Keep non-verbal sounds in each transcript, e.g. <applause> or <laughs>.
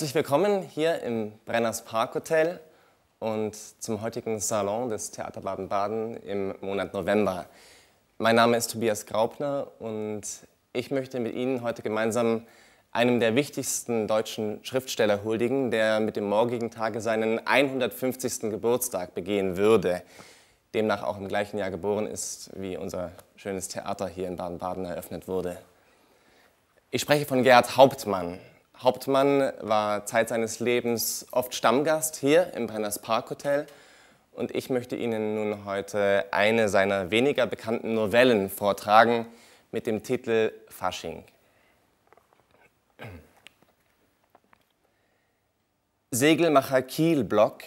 Herzlich willkommen hier im Brenners Park Hotel und zum heutigen Salon des Theater Baden-Baden im Monat November. Mein Name ist Tobias Graupner und ich möchte mit Ihnen heute gemeinsam einem der wichtigsten deutschen Schriftsteller huldigen, der mit dem morgigen Tage seinen 150. Geburtstag begehen würde, demnach auch im gleichen Jahr geboren ist, wie unser schönes Theater hier in Baden-Baden eröffnet wurde. Ich spreche von Gerhard Hauptmann, Hauptmann war Zeit seines Lebens oft Stammgast hier im Brenners Park Hotel und ich möchte Ihnen nun heute eine seiner weniger bekannten Novellen vortragen mit dem Titel Fasching. Segelmacher Kiel Block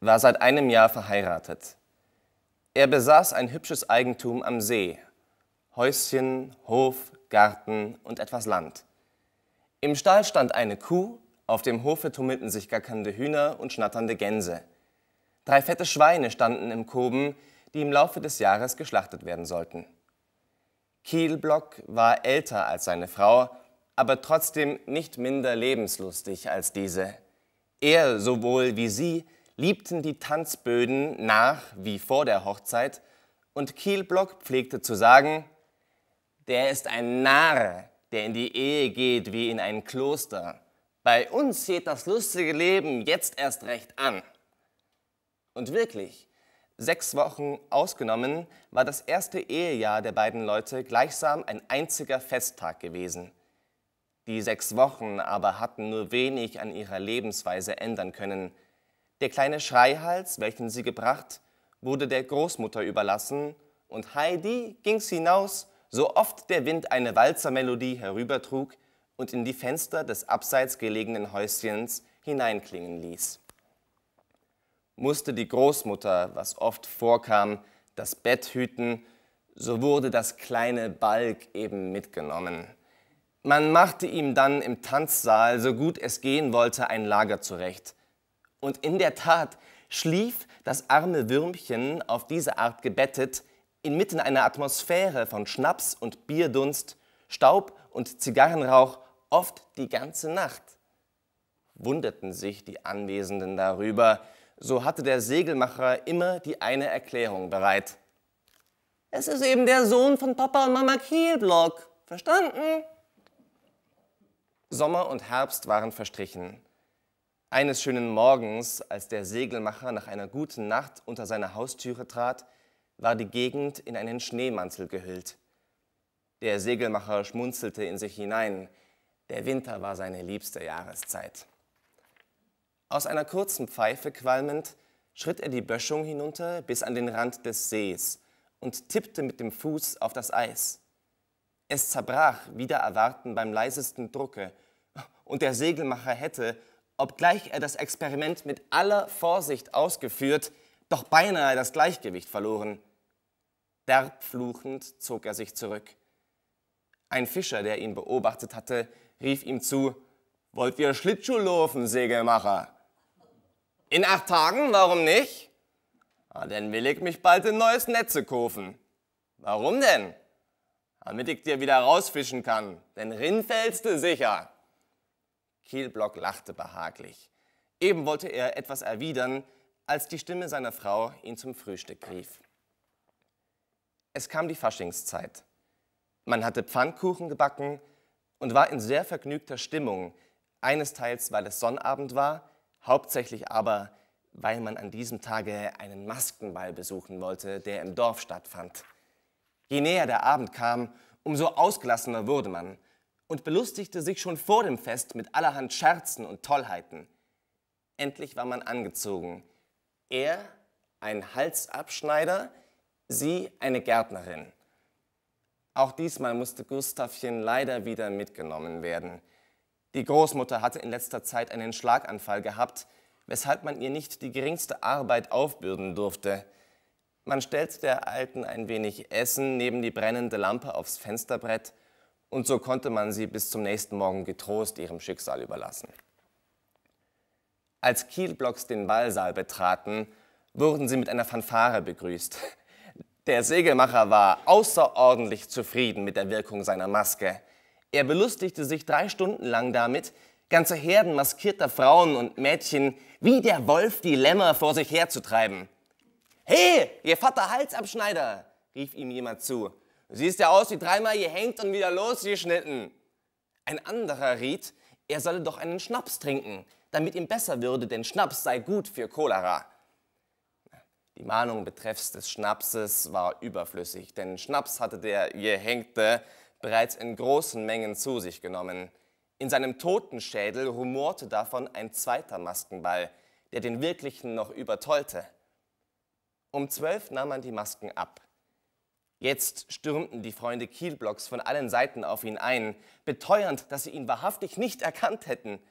war seit einem Jahr verheiratet. Er besaß ein hübsches Eigentum am See, Häuschen, Hof, Garten und etwas Land. Im Stall stand eine Kuh, auf dem Hofe tummelten sich gackernde Hühner und schnatternde Gänse. Drei fette Schweine standen im Koben, die im Laufe des Jahres geschlachtet werden sollten. Kielblock war älter als seine Frau, aber trotzdem nicht minder lebenslustig als diese. Er sowohl wie sie liebten die Tanzböden nach wie vor der Hochzeit, und Kielblock pflegte zu sagen, der ist ein Narr, der in die Ehe geht wie in ein Kloster. Bei uns sieht das lustige Leben jetzt erst recht an. Und wirklich, sechs Wochen ausgenommen, war das erste Ehejahr der beiden Leute gleichsam ein einziger Festtag gewesen. Die sechs Wochen aber hatten nur wenig an ihrer Lebensweise ändern können. Der kleine Schreihals, welchen sie gebracht, wurde der Großmutter überlassen, und Heidi ging's hinaus so oft der Wind eine Walzermelodie herübertrug und in die Fenster des abseits gelegenen Häuschens hineinklingen ließ. Musste die Großmutter, was oft vorkam, das Bett hüten, so wurde das kleine Balg eben mitgenommen. Man machte ihm dann im Tanzsaal, so gut es gehen wollte, ein Lager zurecht. Und in der Tat schlief das arme Würmchen, auf diese Art gebettet, inmitten einer Atmosphäre von Schnaps und Bierdunst, Staub und Zigarrenrauch oft die ganze Nacht. Wunderten sich die Anwesenden darüber, so hatte der Segelmacher immer die eine Erklärung bereit. Es ist eben der Sohn von Papa und Mama Kielblock. Verstanden? Sommer und Herbst waren verstrichen. Eines schönen Morgens, als der Segelmacher nach einer guten Nacht unter seine Haustüre trat, war die Gegend in einen Schneemantel gehüllt. Der Segelmacher schmunzelte in sich hinein, der Winter war seine liebste Jahreszeit. Aus einer kurzen Pfeife qualmend, schritt er die Böschung hinunter bis an den Rand des Sees und tippte mit dem Fuß auf das Eis. Es zerbrach wieder Erwarten beim leisesten Drucke, und der Segelmacher hätte, obgleich er das Experiment mit aller Vorsicht ausgeführt, doch beinahe das Gleichgewicht verloren. Derbfluchend zog er sich zurück. Ein Fischer, der ihn beobachtet hatte, rief ihm zu, Wollt ihr Schlittschuh laufen, Segelmacher? In acht Tagen, warum nicht? Ah, denn will ich mich bald in neues Netz kaufen. Warum denn? Damit ich dir wieder rausfischen kann, denn rin du sicher. Kielblock lachte behaglich. Eben wollte er etwas erwidern, als die Stimme seiner Frau ihn zum Frühstück rief. Es kam die Faschingszeit. Man hatte Pfannkuchen gebacken und war in sehr vergnügter Stimmung, eines Teils, weil es Sonnabend war, hauptsächlich aber, weil man an diesem Tage einen Maskenball besuchen wollte, der im Dorf stattfand. Je näher der Abend kam, umso ausgelassener wurde man und belustigte sich schon vor dem Fest mit allerhand Scherzen und Tollheiten. Endlich war man angezogen. Er, ein Halsabschneider, Sie eine Gärtnerin. Auch diesmal musste Gustavchen leider wieder mitgenommen werden. Die Großmutter hatte in letzter Zeit einen Schlaganfall gehabt, weshalb man ihr nicht die geringste Arbeit aufbürden durfte. Man stellte der Alten ein wenig Essen neben die brennende Lampe aufs Fensterbrett und so konnte man sie bis zum nächsten Morgen getrost ihrem Schicksal überlassen. Als Kielblocks den Ballsaal betraten, wurden sie mit einer Fanfare begrüßt. Der Segelmacher war außerordentlich zufrieden mit der Wirkung seiner Maske. Er belustigte sich drei Stunden lang damit, ganze Herden maskierter Frauen und Mädchen wie der Wolf die Lämmer vor sich herzutreiben. Hey, ihr vater Halsabschneider, rief ihm jemand zu. Siehst ja aus wie dreimal gehängt und wieder losgeschnitten. Ein anderer riet, er solle doch einen Schnaps trinken, damit ihm besser würde, denn Schnaps sei gut für Cholera. Die Mahnung betreffs des Schnapses war überflüssig, denn Schnaps hatte der Gehängte bereits in großen Mengen zu sich genommen. In seinem Totenschädel rumorte davon ein zweiter Maskenball, der den wirklichen noch übertollte. Um zwölf nahm man die Masken ab. Jetzt stürmten die Freunde Kielblocks von allen Seiten auf ihn ein, beteuernd, dass sie ihn wahrhaftig nicht erkannt hätten.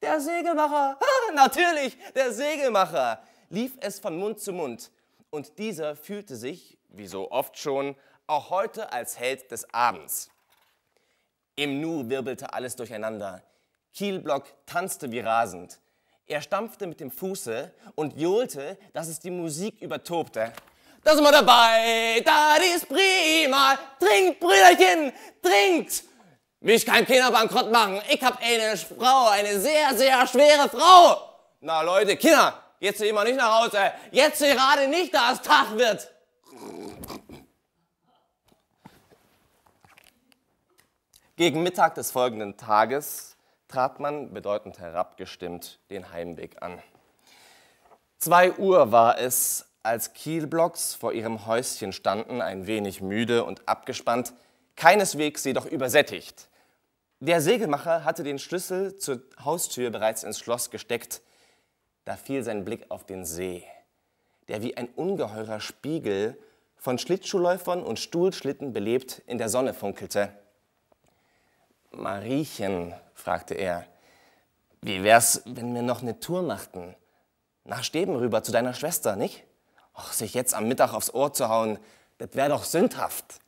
Der Segelmacher! Ha, <laughs> natürlich, der Segelmacher! lief es von Mund zu Mund. Und dieser fühlte sich, wie so oft schon, auch heute als Held des Abends. Im Nu wirbelte alles durcheinander. Kielblock tanzte wie rasend. Er stampfte mit dem Fuße und johlte, dass es die Musik übertobte. Da sind wir dabei, da ist prima. Trinkt, Brüderchen, trinkt! Mich kann keiner bankrott machen. Ich hab eine Frau, eine sehr, sehr schwere Frau. Na Leute, Kinder, Jetzt gehen wir nicht nach Hause. Jetzt gerade nicht, da es Tag wird. Gegen Mittag des folgenden Tages trat man bedeutend herabgestimmt den Heimweg an. Zwei Uhr war es, als Kielblocks vor ihrem Häuschen standen, ein wenig müde und abgespannt, keineswegs jedoch übersättigt. Der Segelmacher hatte den Schlüssel zur Haustür bereits ins Schloss gesteckt, da fiel sein Blick auf den See, der wie ein ungeheurer Spiegel von Schlittschuhläufern und Stuhlschlitten belebt in der Sonne funkelte. Mariechen, fragte er, wie wär's, wenn wir noch eine Tour machten? Nach Steben rüber zu deiner Schwester, nicht? Och, sich jetzt am Mittag aufs Ohr zu hauen, das wäre doch sündhaft.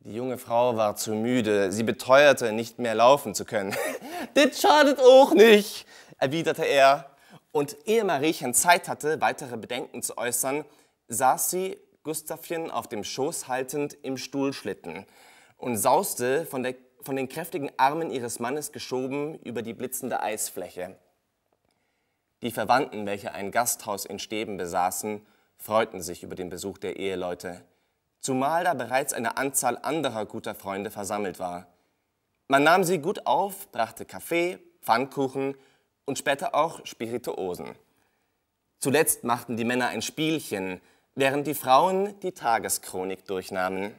Die junge Frau war zu müde, sie beteuerte, nicht mehr laufen zu können. <laughs> das schadet auch nicht, erwiderte er und ehe Mariechen Zeit hatte, weitere Bedenken zu äußern, saß sie, Gustavchen auf dem Schoß haltend, im Stuhlschlitten und sauste, von, der, von den kräftigen Armen ihres Mannes geschoben, über die blitzende Eisfläche. Die Verwandten, welche ein Gasthaus in Steben besaßen, freuten sich über den Besuch der Eheleute, zumal da bereits eine Anzahl anderer guter Freunde versammelt war. Man nahm sie gut auf, brachte Kaffee, Pfannkuchen und später auch Spirituosen. Zuletzt machten die Männer ein Spielchen, während die Frauen die Tageschronik durchnahmen.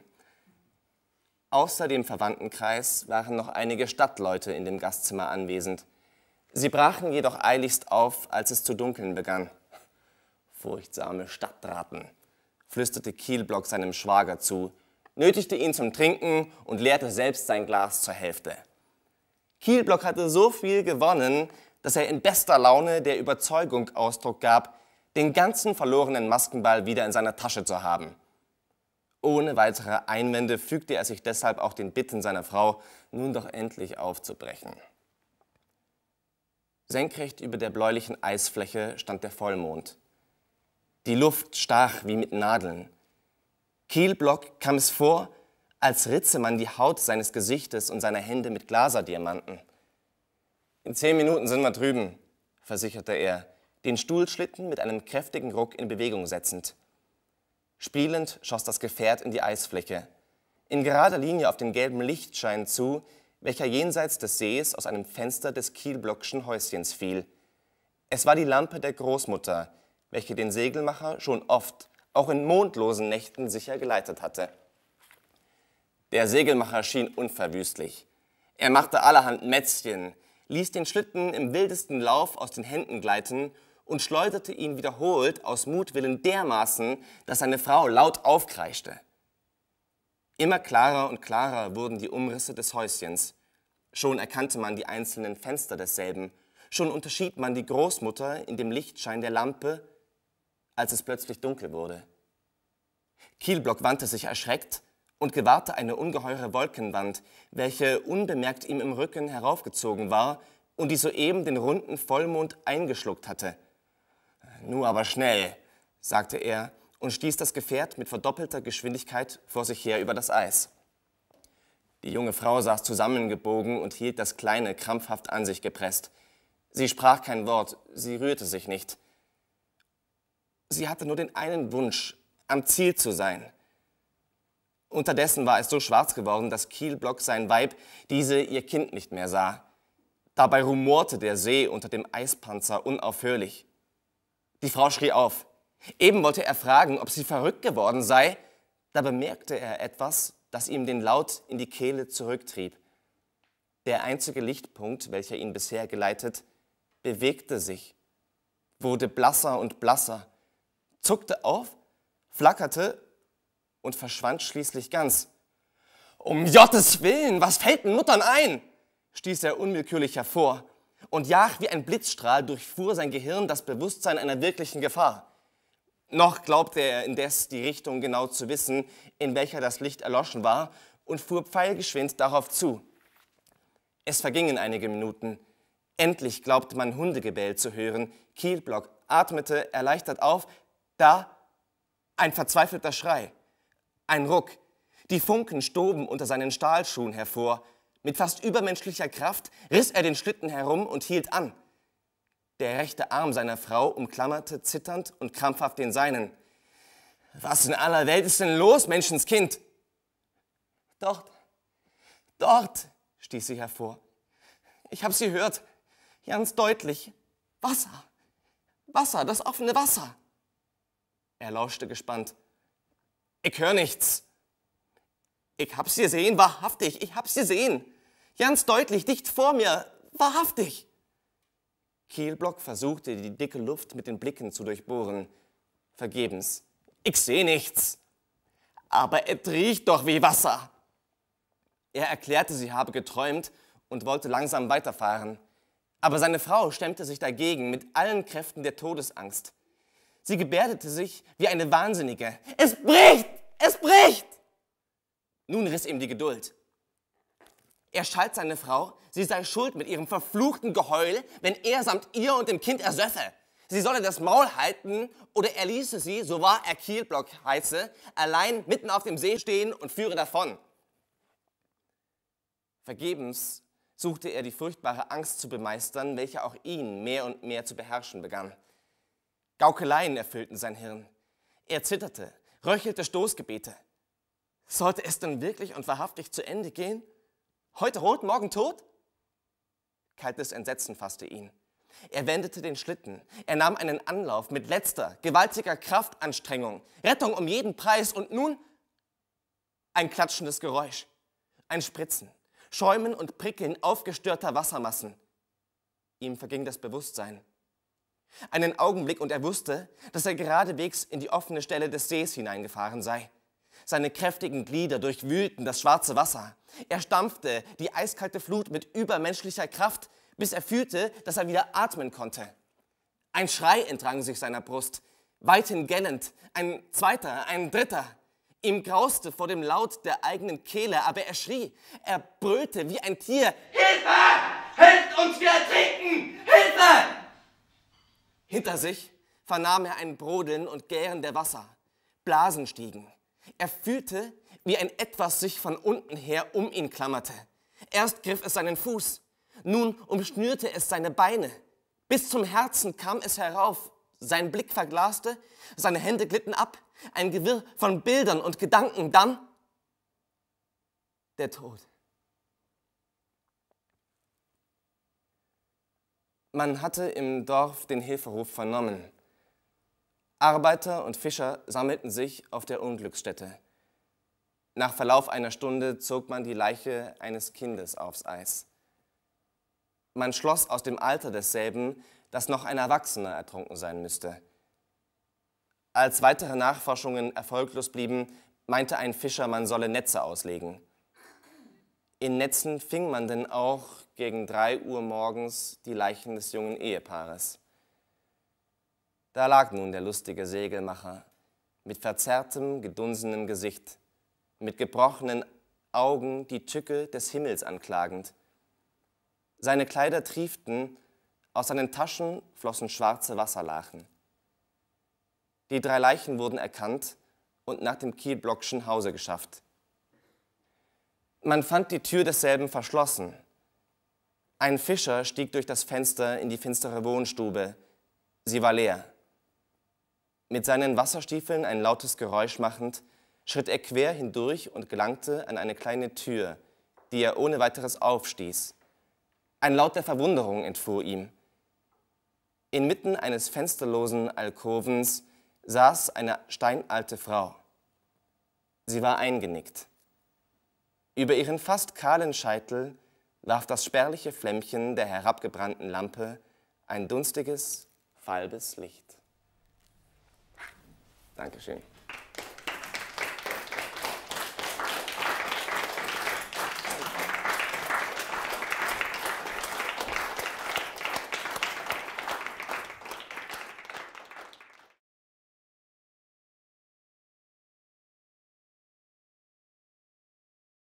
Außer dem Verwandtenkreis waren noch einige Stadtleute in dem Gastzimmer anwesend. Sie brachen jedoch eiligst auf, als es zu dunkeln begann. Furchtsame Stadtratten, flüsterte Kielblock seinem Schwager zu, nötigte ihn zum Trinken und leerte selbst sein Glas zur Hälfte. Kielblock hatte so viel gewonnen, dass er in bester Laune der Überzeugung Ausdruck gab, den ganzen verlorenen Maskenball wieder in seiner Tasche zu haben. Ohne weitere Einwände fügte er sich deshalb auch den Bitten seiner Frau, nun doch endlich aufzubrechen. Senkrecht über der bläulichen Eisfläche stand der Vollmond. Die Luft stach wie mit Nadeln. Kielblock kam es vor, als ritze man die Haut seines Gesichtes und seiner Hände mit Glaserdiamanten. In zehn Minuten sind wir drüben, versicherte er, den Stuhlschlitten mit einem kräftigen Ruck in Bewegung setzend. Spielend schoss das Gefährt in die Eisfläche, in gerader Linie auf den gelben Lichtschein zu, welcher jenseits des Sees aus einem Fenster des Kielblockschen Häuschens fiel. Es war die Lampe der Großmutter, welche den Segelmacher schon oft, auch in mondlosen Nächten, sicher geleitet hatte. Der Segelmacher schien unverwüstlich. Er machte allerhand Mätzchen, ließ den Schlitten im wildesten Lauf aus den Händen gleiten und schleuderte ihn wiederholt aus Mutwillen dermaßen, dass seine Frau laut aufkreischte. Immer klarer und klarer wurden die Umrisse des Häuschens. Schon erkannte man die einzelnen Fenster desselben. Schon unterschied man die Großmutter in dem Lichtschein der Lampe, als es plötzlich dunkel wurde. Kielblock wandte sich erschreckt, und gewahrte eine ungeheure Wolkenwand, welche unbemerkt ihm im Rücken heraufgezogen war und die soeben den runden Vollmond eingeschluckt hatte. Nur aber schnell, sagte er und stieß das Gefährt mit verdoppelter Geschwindigkeit vor sich her über das Eis. Die junge Frau saß zusammengebogen und hielt das Kleine krampfhaft an sich gepresst. Sie sprach kein Wort, sie rührte sich nicht. Sie hatte nur den einen Wunsch, am Ziel zu sein. Unterdessen war es so schwarz geworden, dass Kielblock sein Weib diese ihr Kind nicht mehr sah. Dabei rumorte der See unter dem Eispanzer unaufhörlich. Die Frau schrie auf. Eben wollte er fragen, ob sie verrückt geworden sei, da bemerkte er etwas, das ihm den Laut in die Kehle zurücktrieb. Der einzige Lichtpunkt, welcher ihn bisher geleitet, bewegte sich, wurde blasser und blasser, zuckte auf, flackerte und verschwand schließlich ganz. Um Jottes Willen, was fällt den Muttern ein? stieß er unwillkürlich hervor. Und jach wie ein Blitzstrahl durchfuhr sein Gehirn das Bewusstsein einer wirklichen Gefahr. Noch glaubte er indes, die Richtung genau zu wissen, in welcher das Licht erloschen war, und fuhr pfeilgeschwind darauf zu. Es vergingen einige Minuten. Endlich glaubte man Hundegebell zu hören. Kielblock atmete erleichtert auf. Da ein verzweifelter Schrei. Ein Ruck. Die Funken stoben unter seinen Stahlschuhen hervor. Mit fast übermenschlicher Kraft riss er den Schlitten herum und hielt an. Der rechte Arm seiner Frau umklammerte zitternd und krampfhaft den seinen. Was in aller Welt ist denn los, Menschenskind? Dort, dort, stieß sie hervor. Ich habe sie gehört, ganz deutlich. Wasser, Wasser, das offene Wasser. Er lauschte gespannt. Ich höre nichts. Ich hab's gesehen, wahrhaftig, ich hab's gesehen. Ganz deutlich, dicht vor mir, wahrhaftig. Kielblock versuchte, die dicke Luft mit den Blicken zu durchbohren. Vergebens. Ich sehe nichts. Aber es riecht doch wie Wasser. Er erklärte, sie habe geträumt und wollte langsam weiterfahren. Aber seine Frau stemmte sich dagegen mit allen Kräften der Todesangst. Sie gebärdete sich wie eine Wahnsinnige. Es bricht! spricht. Nun riss ihm die Geduld. Er schalt seine Frau, sie sei schuld mit ihrem verfluchten Geheul, wenn er samt ihr und dem Kind ersöffe. Sie solle das Maul halten oder er ließe sie, so wahr er Kielblock heiße, allein mitten auf dem See stehen und führe davon. Vergebens suchte er die furchtbare Angst zu bemeistern, welche auch ihn mehr und mehr zu beherrschen begann. Gaukeleien erfüllten sein Hirn. Er zitterte, röchelte Stoßgebete. Sollte es denn wirklich und wahrhaftig zu Ende gehen? Heute rot, morgen tot? Kaltes Entsetzen fasste ihn. Er wendete den Schlitten. Er nahm einen Anlauf mit letzter, gewaltiger Kraftanstrengung. Rettung um jeden Preis. Und nun ein klatschendes Geräusch. Ein Spritzen. Schäumen und Prickeln aufgestörter Wassermassen. Ihm verging das Bewusstsein. Einen Augenblick und er wusste, dass er geradewegs in die offene Stelle des Sees hineingefahren sei. Seine kräftigen Glieder durchwühlten das schwarze Wasser. Er stampfte die eiskalte Flut mit übermenschlicher Kraft, bis er fühlte, dass er wieder atmen konnte. Ein Schrei entrang sich seiner Brust, weithin gellend, ein zweiter, ein dritter. Ihm grauste vor dem Laut der eigenen Kehle, aber er schrie, er brüllte wie ein Tier. Hilfe! Helft uns, wir ertrinken! Hilfe! Hinter sich vernahm er ein Brodeln und Gären der Wasser. Blasen stiegen. Er fühlte, wie ein Etwas sich von unten her um ihn klammerte. Erst griff es seinen Fuß, nun umschnürte es seine Beine. Bis zum Herzen kam es herauf. Sein Blick verglaste, seine Hände glitten ab, ein Gewirr von Bildern und Gedanken. Dann der Tod. Man hatte im Dorf den Hilferuf vernommen. Arbeiter und Fischer sammelten sich auf der Unglücksstätte. Nach Verlauf einer Stunde zog man die Leiche eines Kindes aufs Eis. Man schloss aus dem Alter desselben, dass noch ein Erwachsener ertrunken sein müsste. Als weitere Nachforschungen erfolglos blieben, meinte ein Fischer, man solle Netze auslegen. In Netzen fing man denn auch gegen drei Uhr morgens die Leichen des jungen Ehepaares. Da lag nun der lustige Segelmacher mit verzerrtem, gedunsenem Gesicht, mit gebrochenen Augen die Tücke des Himmels anklagend. Seine Kleider trieften, aus seinen Taschen flossen schwarze Wasserlachen. Die drei Leichen wurden erkannt und nach dem Kielblockschen Hause geschafft – man fand die Tür desselben verschlossen. Ein Fischer stieg durch das Fenster in die finstere Wohnstube. Sie war leer. Mit seinen Wasserstiefeln ein lautes Geräusch machend, schritt er quer hindurch und gelangte an eine kleine Tür, die er ohne weiteres aufstieß. Ein Laut der Verwunderung entfuhr ihm. Inmitten eines fensterlosen Alkovens saß eine steinalte Frau. Sie war eingenickt. Über ihren fast kahlen Scheitel warf das spärliche Flämmchen der herabgebrannten Lampe ein dunstiges, falbes Licht. Dankeschön.